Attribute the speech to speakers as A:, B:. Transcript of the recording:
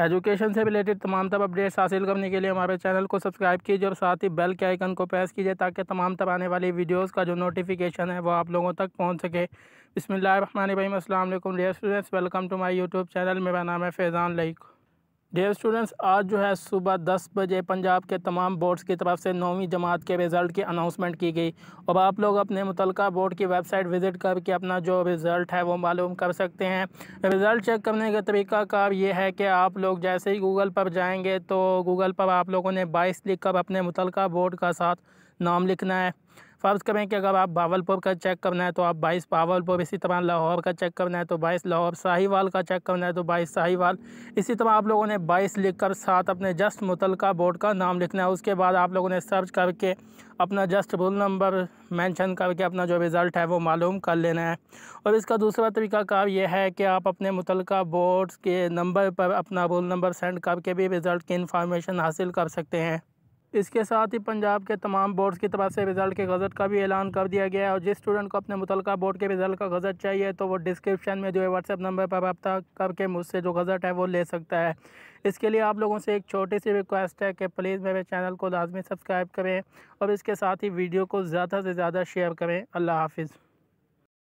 A: education से related तमाम तब अपडेट्स हासिल करने के लिए हमारे चैनल को सब्सक्राइब कीजिए और साथ ही बेल के आइकन को प्रेस कीजिए ताकि तमाम तब आने वाली वीडियोस का जो नोटिफिकेशन है वो आप लोगों तक पहुंच सके भाई असल dear students welcome to my YouTube channel मेरा नाम है फैज़ान लईक डेयर स्टूडेंट्स आज जो है सुबह 10 बजे पंजाब के तमाम बोर्ड्स की तरफ से नौवीं जमात के रिज़ल्ट की अनाउंसमेंट की गई अब आप लोग अपने मुतल बोर्ड की वेबसाइट विज़िट करके अपना जो रिज़ल्ट है वो मालूम कर सकते हैं रिज़ल्ट चेक करने का तरीका कार ये है कि आप लोग जैसे ही गूगल पर जाएंगे तो गूगल पर आप लोगों ने बाईस लिख कर अपने मुतल बोर्ड का साथ नाम लिखना है फ़र्ज़ करें कि अगर आप भावलपुर का चेक करना है तो आप बाईस भावलपुर इसी तरह लाहौर का चेक करना है तो बाईस लाहौर शाहीवाल का चेक करना है तो बाईस शाहीवाल इसी तरह आप लोगों ने बाईस लिख कर साथ अपने जस्ट मुतल बोर्ड का नाम लिखना है उसके बाद आप लोगों ने सर्च करके अपना जस्ट रोल नंबर मेंशन करके अपना जो रिज़ल्ट है वो मालूम कर लेना है और इसका दूसरा तरीकाकार यह है कि आप अपने मुतल बोर्ड के नंबर पर अपना रोल नंबर सेंड करके भी रिज़ल्ट की इन्फॉर्मेशन हासिल कर सकते हैं इसके साथ ही पंजाब के तमाम बोर्ड्स की तरफ से रिज़ल्ट के गज़ट का भी ऐलान कर दिया गया है और जिस स्टूडेंट को अपने मुतल बोर्ड के रिज़ल्ट का गज़ट चाहिए तो वो डिस्क्रिप्शन में जो है व्हाट्सएप नंबर पर रबता करके मुझसे जो गज़ट है वो ले सकता है इसके लिए आप लोगों से एक छोटी सी रिक्वेस्ट है कि प्लीज़ मेरे चैनल को लाजमी सब्सक्राइब करें और इसके साथ ही वीडियो को ज़्यादा से ज़्यादा शेयर करें अल्लाह हाफिज़